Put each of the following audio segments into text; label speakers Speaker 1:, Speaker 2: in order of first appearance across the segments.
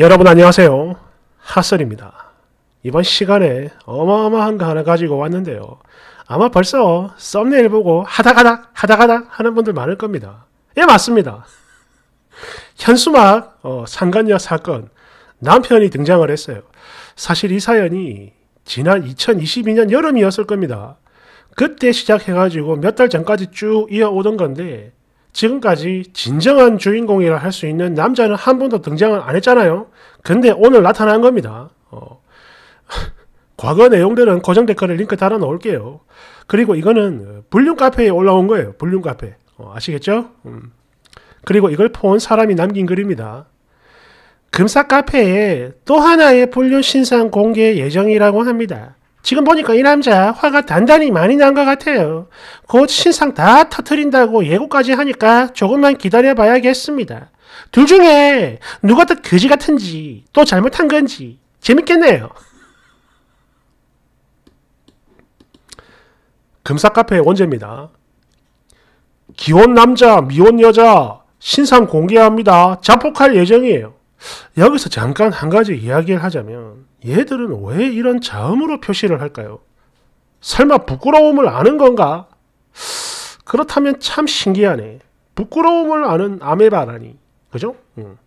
Speaker 1: 여러분 안녕하세요. 핫설입니다. 이번 시간에 어마어마한 거 하나 가지고 왔는데요. 아마 벌써 썸네일 보고 하다가다하다가다 하는 분들 많을 겁니다. 예 맞습니다. 현수막 어, 상간녀 사건 남편이 등장을 했어요. 사실 이 사연이 지난 2022년 여름이었을 겁니다. 그때 시작해가지고 몇 달 전까지 쭉 이어오던 건데 지금까지 진정한 주인공이라 할 수 있는 남자는 한 번도 등장을 안 했잖아요. 근데 오늘 나타난 겁니다. 어. 과거 내용들은 고정 댓글에 링크 달아 놓을게요. 그리고 이거는 불륜 카페에 올라온 거예요. 불륜 카페. 어, 아시겠죠? 음. 그리고 이걸 본 사람이 남긴 글입니다. 금사 카페에 또 하나의 불륜 신상 공개 예정이라고 합니다. 지금 보니까 이 남자 화가 단단히 많이 난 것 같아요. 곧 신상 다 터트린다고 예고까지 하니까 조금만 기다려봐야겠습니다. 둘 중에 누가 더 거지 같은지 또 잘못한 건지 재밌겠네요. 금사카페 원제입니다. 기혼 남자, 미혼 여자 신상 공개합니다. 자폭할 예정이에요. 여기서 잠깐 한 가지 이야기를 하자면 얘들은 왜 이런 자음으로 표시를 할까요? 설마 부끄러움을 아는 건가? 그렇다면 참 신기하네. 부끄러움을 아는 아메바라니. 그죠? 음.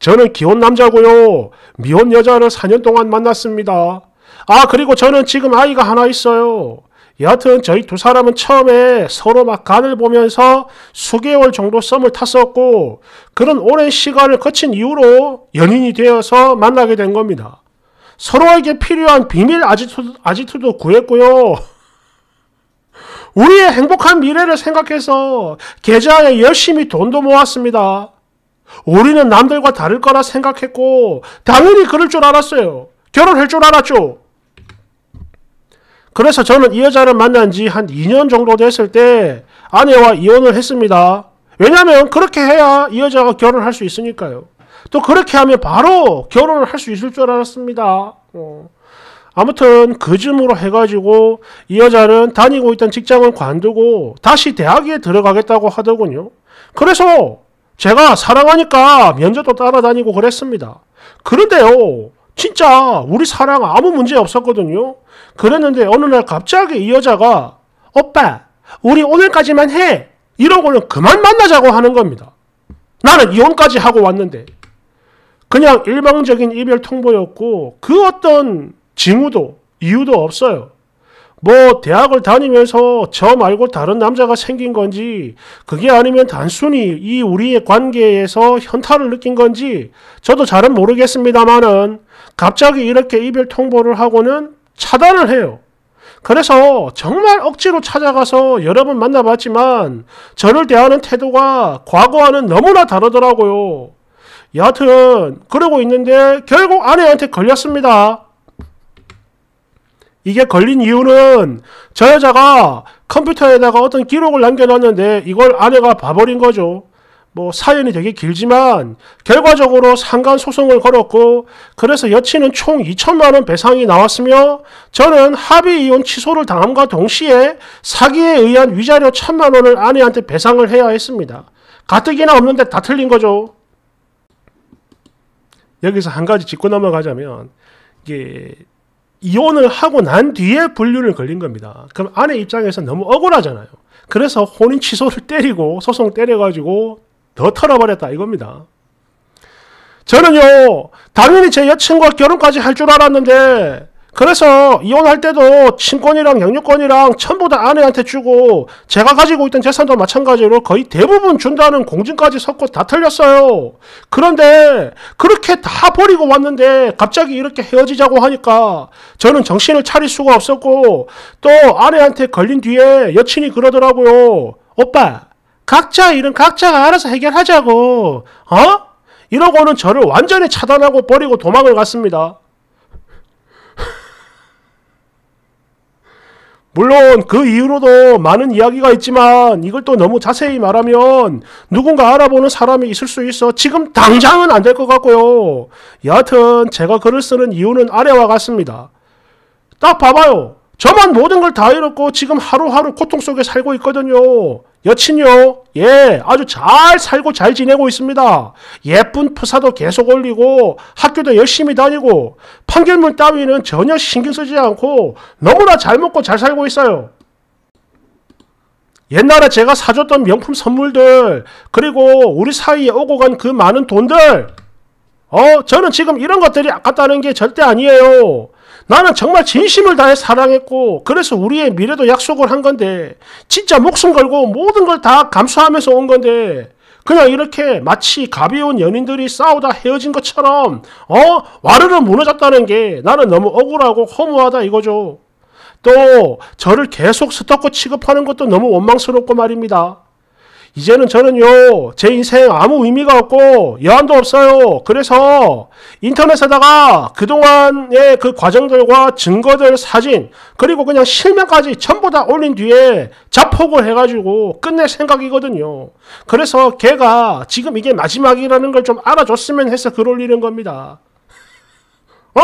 Speaker 1: 저는 기혼 남자고요. 미혼 여자를 4년 동안 만났습니다. 아 그리고 저는 지금 아이가 하나 있어요. 여하튼 저희 두 사람은 처음에 서로 막 간을 보면서 수개월 정도 썸을 탔었고 그런 오랜 시간을 거친 이후로 연인이 되어서 만나게 된 겁니다. 서로에게 필요한 비밀 아지트, 아지트도 구했고요. 우리의 행복한 미래를 생각해서 계좌에 열심히 돈도 모았습니다. 우리는 남들과 다를 거라 생각했고 당연히 그럴 줄 알았어요. 결혼할 줄 알았죠. 그래서 저는 이 여자를 만난 지 한 2년 정도 됐을 때 아내와 이혼을 했습니다. 왜냐하면 그렇게 해야 이 여자가 결혼할 수 있으니까요. 또 그렇게 하면 바로 결혼을 할 수 있을 줄 알았습니다. 어. 아무튼 그즘으로 해가지고 이 여자는 다니고 있던 직장을 관두고 다시 대학에 들어가겠다고 하더군요. 그래서 제가 사랑하니까 면접도 따라다니고 그랬습니다. 그런데요, 진짜 우리 사랑 아무 문제 없었거든요. 그랬는데 어느 날 갑자기 이 여자가 오빠 우리 오늘까지만 해 이러고는 그만 만나자고 하는 겁니다. 나는 이혼까지 하고 왔는데 그냥 일방적인 이별 통보였고 그 어떤 징후도 이유도 없어요. 뭐 대학을 다니면서 저 말고 다른 남자가 생긴 건지 그게 아니면 단순히 이 우리의 관계에서 현타를 느낀 건지 저도 잘은 모르겠습니다마는 갑자기 이렇게 이별 통보를 하고는 차단을 해요. 그래서 정말 억지로 찾아가서 여러 번 만나봤지만 저를 대하는 태도가 과거와는 너무나 다르더라고요. 여하튼 그러고 있는데 결국 아내한테 걸렸습니다. 이게 걸린 이유는 저 여자가 컴퓨터에다가 어떤 기록을 남겨놨는데 이걸 아내가 봐버린 거죠. 뭐 사연이 되게 길지만 결과적으로 상간 소송을 걸었고 그래서 여친은 총 2천만 원 배상이 나왔으며 저는 합의 이혼 취소를 당함과 동시에 사기에 의한 위자료 1천만 원을 아내한테 배상을 해야 했습니다. 가뜩이나 없는데 다 틀린 거죠. 여기서 한 가지 짚고 넘어가자면 이게 이혼을 하고 난 뒤에 불륜을 걸린 겁니다. 그럼 아내 입장에서 너무 억울하잖아요. 그래서 혼인 취소를 때리고 소송 때려가지고 더 털어버렸다 이겁니다. 저는요 당연히 제 여친과 결혼까지 할 줄 알았는데 그래서 이혼할 때도 친권이랑 영유권이랑 전부 다 아내한테 주고 제가 가지고 있던 재산도 마찬가지로 거의 대부분 준다는 공증까지 섞고 다 틀렸어요. 그런데 그렇게 다 버리고 왔는데 갑자기 이렇게 헤어지자고 하니까 저는 정신을 차릴 수가 없었고 또 아내한테 걸린 뒤에 여친이 그러더라고요. 오빠 각자 일은 각자가 알아서 해결하자고. 어? 이러고는 저를 완전히 차단하고 버리고 도망을 갔습니다. 물론 그 이후로도 많은 이야기가 있지만 이걸 또 너무 자세히 말하면 누군가 알아보는 사람이 있을 수 있어 지금 당장은 안 될 것 같고요. 여하튼 제가 글을 쓰는 이유는 아래와 같습니다. 딱 봐봐요. 저만 모든 걸 다 잃었고 지금 하루하루 고통 속에 살고 있거든요. 여친요? 예, 아주 잘 살고 잘 지내고 있습니다. 예쁜 프사도 계속 올리고 학교도 열심히 다니고 판결문 따위는 전혀 신경 쓰지 않고 너무나 잘 먹고 잘 살고 있어요. 옛날에 제가 사줬던 명품 선물들 그리고 우리 사이에 오고 간 그 많은 돈들 어 저는 지금 이런 것들이 아깝다는 게 절대 아니에요. 나는 정말 진심을 다해 사랑했고 그래서 우리의 미래도 약속을 한 건데 진짜 목숨 걸고 모든 걸 다 감수하면서 온 건데 그냥 이렇게 마치 가벼운 연인들이 싸우다 헤어진 것처럼 어 와르르 무너졌다는 게 나는 너무 억울하고 허무하다 이거죠. 또 저를 계속 스토커 취급하는 것도 너무 원망스럽고 말입니다. 이제는 저는요, 제 인생 아무 의미가 없고, 여한도 없어요. 그래서 인터넷에다가 그동안의 그 과정들과 증거들, 사진, 그리고 그냥 실명까지 전부 다 올린 뒤에 자폭을 해가지고 끝낼 생각이거든요. 그래서 걔가 지금 이게 마지막이라는 걸 좀 알아줬으면 해서 그럴 일는 겁니다. 어?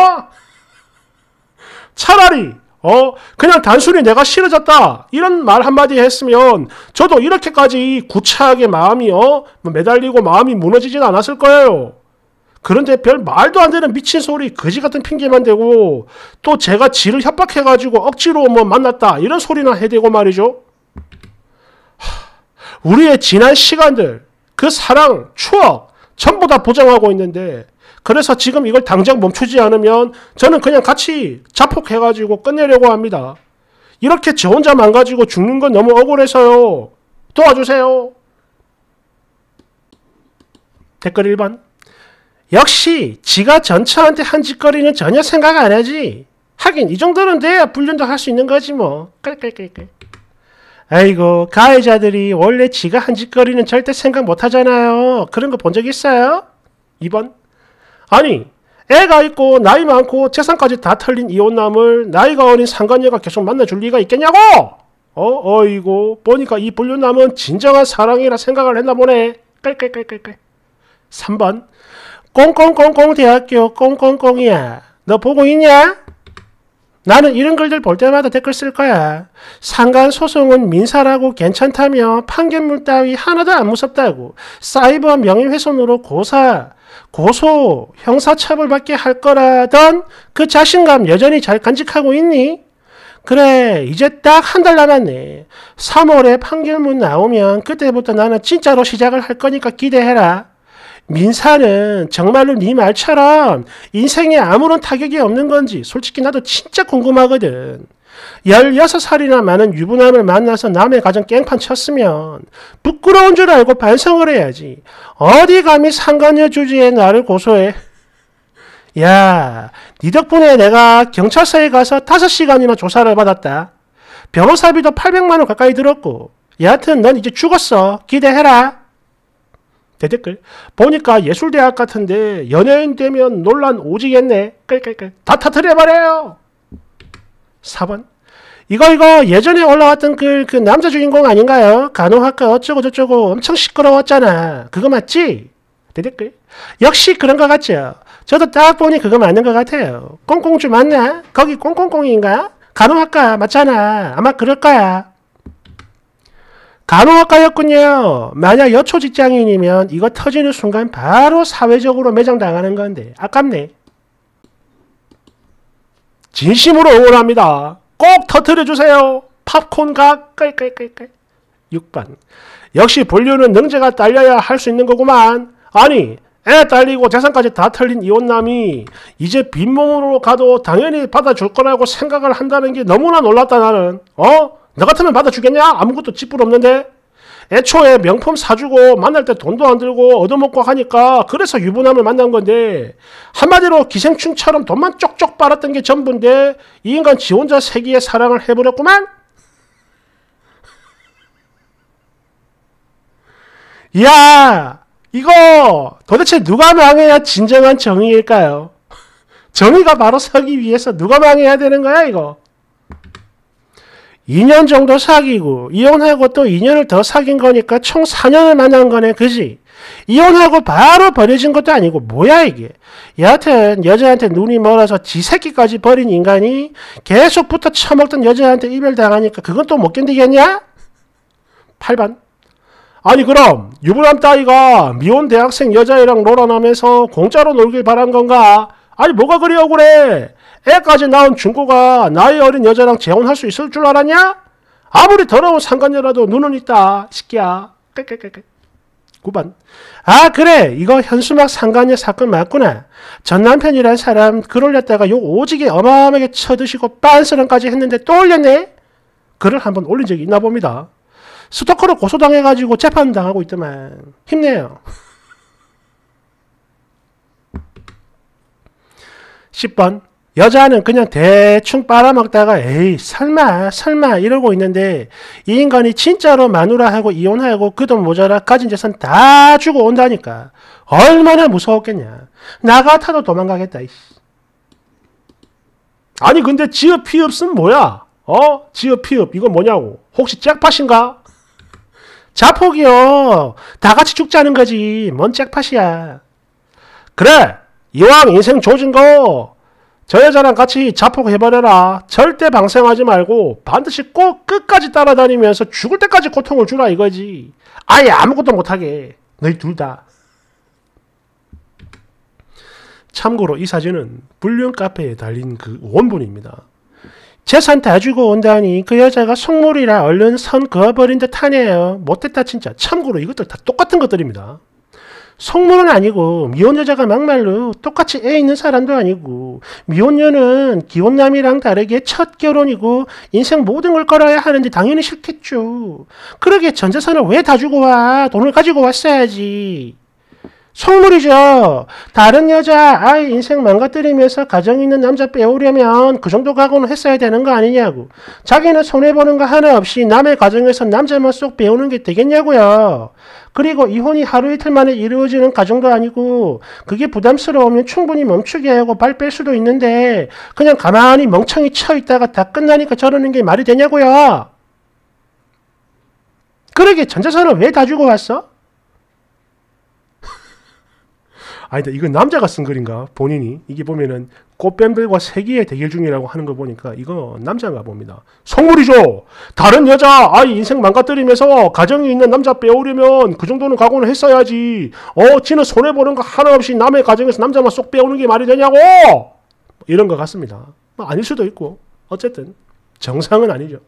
Speaker 1: 차라리 어? 그냥 단순히 내가 싫어졌다. 이런 말 한마디 했으면 저도 이렇게까지 구차하게 마음이 어? 뭐 매달리고 마음이 무너지진 않았을 거예요. 그런데 별 말도 안 되는 미친 소리, 거지 같은 핑계만 대고 또 제가 지를 협박해가지고 억지로 뭐 만났다. 이런 소리나 해대고 말이죠. 우리의 지난 시간들, 그 사랑, 추억, 전부 다 보장하고 있는데 그래서 지금 이걸 당장 멈추지 않으면 저는 그냥 같이 자폭해가지고 끝내려고 합니다. 이렇게 저 혼자 망가지고 죽는 건 너무 억울해서요. 도와주세요. 댓글 1번. 역시 지가 전처한테 한 짓거리는 전혀 생각 안 하지. 하긴 이 정도는 돼야 불륜도 할 수 있는 거지 뭐. 깔깔깔깔. 아이고 가해자들이 원래 지가 한 짓거리는 절대 생각 못 하잖아요. 그런 거 본 적 있어요? 2번. 아니 애가 있고 나이 많고 재산까지 다 털린 이혼남을 나이가 어린 상간녀가 계속 만나줄 리가 있겠냐고! 어, 어이고 보니까 이 불륜남은 진정한 사랑이라 생각을 했나 보네. 깔깔깔깔깔. 3번 꽁꽁꽁꽁 대학교 꽁꽁꽁이야. 너 보고 있냐? 나는 이런 글들 볼 때마다 댓글 쓸 거야. 상간 소송은 민사라고 괜찮다며 판결물 따위 하나도 안 무섭다고 사이버 명예훼손으로 고사, 고소, 형사처벌받게 할 거라던 그 자신감 여전히 잘 간직하고 있니? 그래 이제 딱 한 달 남았네. 3월에 판결문 나오면 그때부터 나는 진짜로 시작을 할 거니까 기대해라. 민사는 정말로 네 말처럼 인생에 아무런 타격이 없는 건지 솔직히 나도 진짜 궁금하거든. 16살이나 많은 유부남을 만나서 남의 가정 깽판 쳤으면 부끄러운 줄 알고 반성을 해야지. 어디 감히 상관녀 주지에 나를 고소해. 야, 네 덕분에 내가 경찰서에 가서 5시간이나 조사를 받았다. 변호사비도 800만원 가까이 들었고. 여하튼 넌 이제 죽었어. 기대해라. 대댓글 보니까 예술대학 같은데 연예인 되면 논란 오지겠네 끌끌끌 다 터트려버려요 4번 이거 이거 예전에 올라왔던 글 그 남자 주인공 아닌가요? 간호학과 어쩌고저쩌고 엄청 시끄러웠잖아 그거 맞지? 대댓글 역시 그런 것 같죠 저도 딱 보니 그거 맞는 것 같아요 꽁꽁주 맞나? 거기 꽁꽁꽁인가? 간호학과 맞잖아 아마 그럴 거야 간호학과였군요. 만약 여초 직장인이면 이거 터지는 순간 바로 사회적으로 매장당하는 건데 아깝네. 진심으로 응원합니다. 꼭 터트려주세요. 팝콘 가까이각깔깔까이 6번 역시 본류는 능제가 딸려야 할 수 있는 거구만. 아니 애 딸리고 재산까지 다 털린 이혼남이 이제 빈몸으로 가도 당연히 받아줄 거라고 생각을 한다는 게 너무나 놀랐다 나는. 어? 너 같으면 받아 주겠냐? 아무것도 짓불 없는데? 애초에 명품 사주고 만날 때 돈도 안 들고 얻어먹고 하니까 그래서 유부남을 만난 건데 한마디로 기생충처럼 돈만 쪽쪽 빨았던 게 전부인데 이 인간 지 혼자 세기에 사랑을 해버렸구만? 야 이거 도대체 누가 망해야 진정한 정의일까요? 정의가 바로 서기 위해서 누가 망해야 되는 거야 이거? 2년 정도 사귀고 이혼하고 또 2년을 더 사귄 거니까 총 4년을 만난 거네 그지? 이혼하고 바로 버려진 것도 아니고 뭐야 이게 여하튼 여자한테 눈이 멀어서 지 새끼까지 버린 인간이 계속 부터 처먹던 여자한테 이별당하니까 그건 또 못 견디겠냐? 8번 아니 그럼 유부남 따위가 미혼 대학생 여자애랑 놀아나면서 공짜로 놀길 바란 건가? 아니 뭐가 그리 억울해? 애까지 낳은 중고가 나이 어린 여자랑 재혼할 수 있을 줄 알았냐? 아무리 더러운 상관녀라도 눈은 있다. 시끼야. 9번. 아 그래 이거 현수막 상관녀 사건 맞구나. 전 남편이란 사람 글 올렸다가 욕 오지게 어마어마하게 쳐드시고 빤스런까지 했는데 또 올렸네? 글을 한번 올린 적이 있나 봅니다. 스토커로 고소당해가지고 재판당하고 있더만. 힘내요. 10번. 여자는 그냥 대충 빨아먹다가 에이 설마 설마 이러고 있는데 이 인간이 진짜로 마누라하고 이혼하고 그 돈 모자라 가진 재산 다 주고 온다니까 얼마나 무서웠겠냐 나 같아도 도망가겠다 이씨. 아니 근데 지읒 피읍은 뭐야 어? 지읒 피읍 이거 뭐냐고 혹시 잭팟인가? 자폭이요 다 같이 죽자는 거지 뭔 잭팟이야 그래 이왕 인생 조진 거저 여자랑 같이 자폭해버려라. 절대 방생하지 말고 반드시 꼭 끝까지 따라다니면서 죽을 때까지 고통을 주라 이거지. 아예 아무것도 못하게. 너희 둘 다. 참고로 이 사진은 불륜 카페에 달린 그 원본입니다. 재산 다 주고 온다니 그 여자가 속물이라 얼른 선 그어버린 듯 하네요. 못됐다 진짜. 참고로 이것들 다 똑같은 것들입니다. 성모는 아니고 미혼여자가 막말로 똑같이 애 있는 사람도 아니고 미혼녀는 기혼남이랑 다르게 첫 결혼이고 인생 모든 걸 걸어야 하는데 당연히 싫겠죠. 그러게 전재산을 왜 다 주고 와? 돈을 가지고 왔어야지. 성물이죠. 다른 여자 아이 인생 망가뜨리면서 가정 있는 남자 빼오려면 그 정도 각오는 했어야 되는 거 아니냐고. 자기는 손해보는 거 하나 없이 남의 가정에서 남자만 쏙배우는게 되겠냐고요. 그리고 이혼이 하루 이틀 만에 이루어지는 가정도 아니고 그게 부담스러우면 충분히 멈추게 하고 발 뺄 수도 있는데 그냥 가만히 멍청이 쳐 있다가 다 끝나니까 저러는 게 말이 되냐고요. 그러게 전자산을 왜다 주고 왔어? 아니다 이건 남자가 쓴 글인가 본인이 이게 보면은 꽃뱀들과 세계의 대결 중이라고 하는 걸 보니까 이거 남자가 봅니다. 성물이죠 다른 여자 아이 인생 망가뜨리면서 가정이 있는 남자 빼오려면 그 정도는 각오는 했어야지. 어, 지는 손해 보는 거 하나 없이 남의 가정에서 남자만 쏙 빼오는 게 말이 되냐고. 이런 것 같습니다. 뭐 아닐 수도 있고 어쨌든 정상은 아니죠.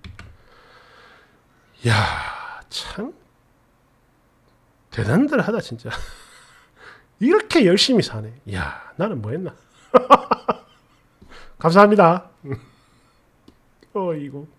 Speaker 1: 야, 참 대단들 하다 진짜. 이렇게 열심히 사네. 야, 나는 뭐 했나? 감사합니다. 어이구.